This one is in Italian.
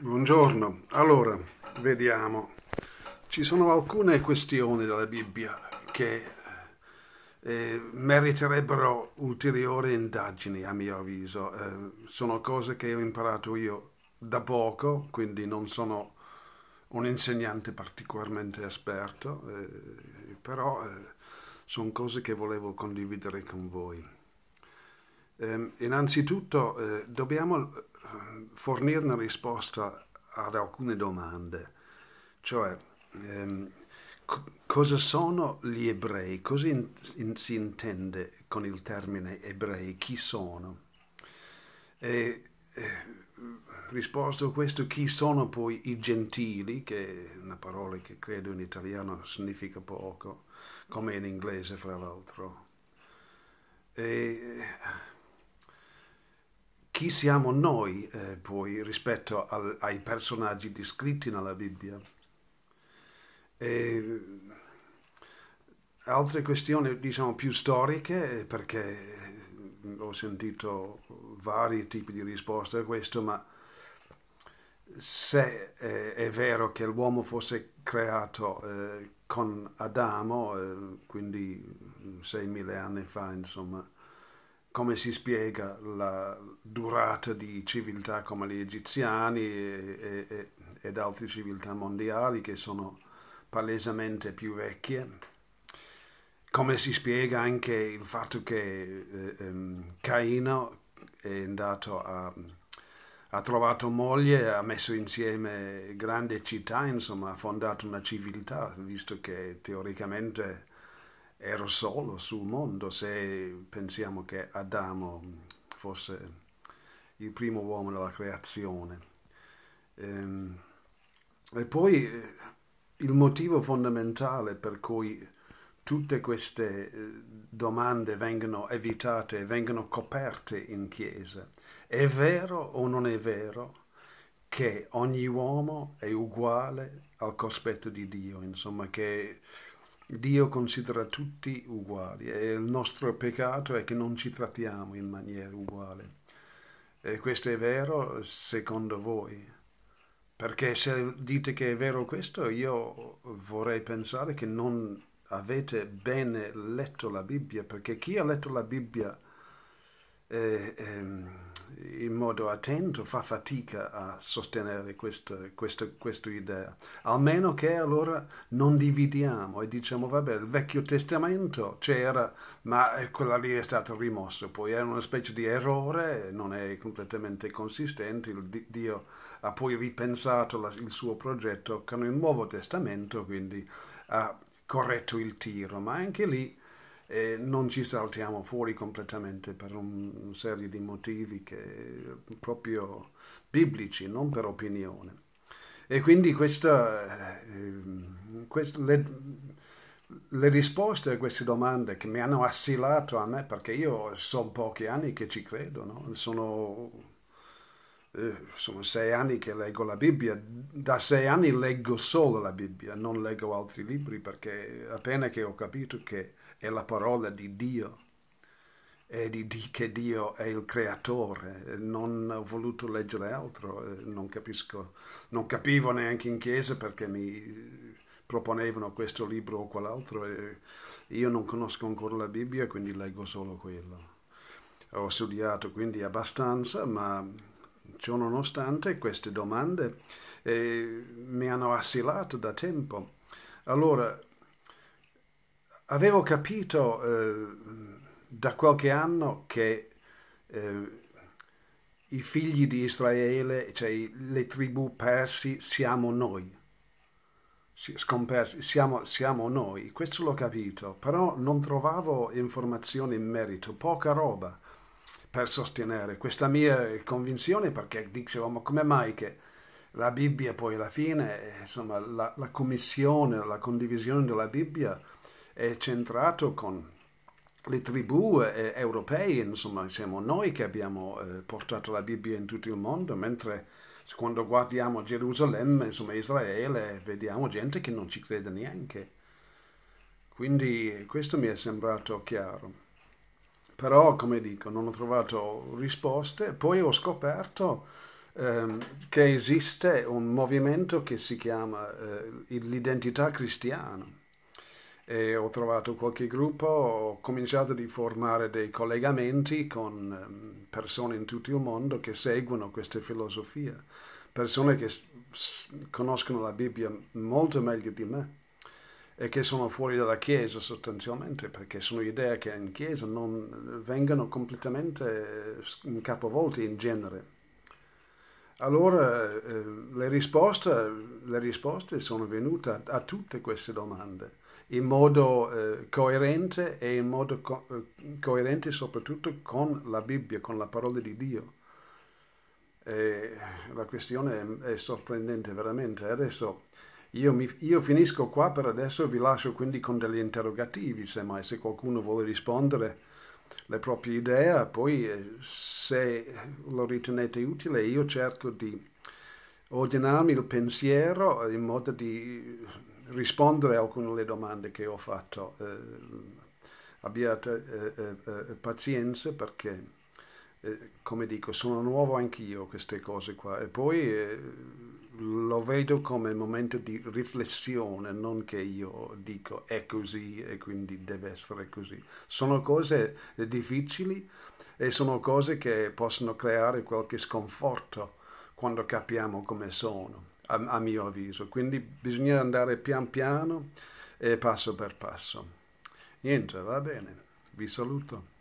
Buongiorno, allora vediamo, ci sono alcune questioni della Bibbia che eh, meriterebbero ulteriori indagini a mio avviso, eh, sono cose che ho imparato io da poco, quindi non sono un insegnante particolarmente esperto, eh, però eh, sono cose che volevo condividere con voi. Eh, innanzitutto eh, dobbiamo eh, fornire una risposta ad alcune domande, cioè ehm, co cosa sono gli ebrei, cosa in in si intende con il termine ebrei, chi sono? E, eh, risposto a questo, chi sono poi i gentili, che è una parola che credo in italiano significa poco, come in inglese fra l'altro. E, chi siamo noi eh, poi rispetto al, ai personaggi descritti nella Bibbia. E altre questioni diciamo più storiche perché mm, ho sentito vari tipi di risposte a questo, ma se eh, è vero che l'uomo fosse creato eh, con Adamo, eh, quindi 6.000 mm, anni fa, insomma, come si spiega la durata di civiltà come gli egiziani e, e, ed altre civiltà mondiali che sono palesemente più vecchie. Come si spiega anche il fatto che eh, ehm, Caino è andato a ha trovato moglie, ha messo insieme grandi città, insomma, ha fondato una civiltà, visto che teoricamente ero solo sul mondo se pensiamo che Adamo fosse il primo uomo della creazione. Ehm, e poi eh, il motivo fondamentale per cui tutte queste eh, domande vengono evitate, vengono coperte in chiesa. È vero o non è vero che ogni uomo è uguale al cospetto di Dio, insomma che Dio considera tutti uguali e il nostro peccato è che non ci trattiamo in maniera uguale. E questo è vero secondo voi? Perché se dite che è vero questo, io vorrei pensare che non avete bene letto la Bibbia, perché chi ha letto la Bibbia eh, eh, modo attento fa fatica a sostenere questa, questa, questa idea, almeno che allora non dividiamo e diciamo vabbè il Vecchio Testamento c'era ma eh, quella lì è stata rimosso, poi era una specie di errore, non è completamente consistente, Dio ha poi ripensato la, il suo progetto con il Nuovo Testamento, quindi ha corretto il tiro, ma anche lì e non ci saltiamo fuori completamente per una serie di motivi che, proprio biblici, non per opinione. E quindi questa, ehm, questa, le, le, risposte a queste domande che mi hanno assilato a me, perché io sono pochi anni che ci credo, no? sono eh, sono sei anni che leggo la Bibbia, da sei anni leggo solo la Bibbia, non leggo altri libri perché appena che ho capito che è la parola di Dio e di, di, che Dio è il creatore, eh, non ho voluto leggere altro, eh, non capisco, non capivo neanche in chiesa perché mi proponevano questo libro o quell'altro, io non conosco ancora la Bibbia quindi leggo solo quello. Ho studiato quindi abbastanza, ma Ciononostante queste domande eh, mi hanno assilato da tempo. Allora, avevo capito eh, da qualche anno che eh, i figli di Israele, cioè le tribù persi, siamo noi. Scomparsi, siamo, siamo noi, questo l'ho capito, però non trovavo informazioni in merito, poca roba per sostenere questa mia convinzione perché dicevamo come mai che la Bibbia poi alla fine, insomma, la, la commissione, la condivisione della Bibbia è centrata con le tribù eh, europee, insomma, siamo noi che abbiamo eh, portato la Bibbia in tutto il mondo, mentre quando guardiamo Gerusalemme, insomma, Israele, vediamo gente che non ci crede neanche. Quindi questo mi è sembrato chiaro però come dico non ho trovato risposte, poi ho scoperto ehm, che esiste un movimento che si chiama eh, l'identità cristiana e ho trovato qualche gruppo, ho cominciato a formare dei collegamenti con ehm, persone in tutto il mondo che seguono queste filosofie, persone che conoscono la Bibbia molto meglio di me e che sono fuori dalla Chiesa sostanzialmente, perché sono idee che in Chiesa non vengono completamente capovolte in genere. Allora eh, le, risposte, le, risposte, sono venute a, a, tutte queste domande in modo eh, coerente e in modo co- eh, coerente soprattutto con la Bibbia, con la parola di Dio. E la questione è, è sorprendente veramente. Adesso io, mi, io, finisco qua per adesso, vi lascio quindi con degli interrogativi, semmai se qualcuno vuole rispondere le proprie idee, poi eh, se lo ritenete utile io cerco di ordinarmi il pensiero in modo di rispondere a alcune delle domande che ho fatto. Eh, abbiate eh, eh, eh pazienza perché eh, come dico, sono nuovo anch'io queste cose qua e poi eh, lo vedo come momento di riflessione, non che io dico è così e quindi deve essere così. Sono cose eh, difficili e sono cose che possono creare qualche sconforto quando capiamo come sono, a, a mio avviso. Quindi bisogna andare pian piano e passo per passo. Niente, va bene, vi saluto.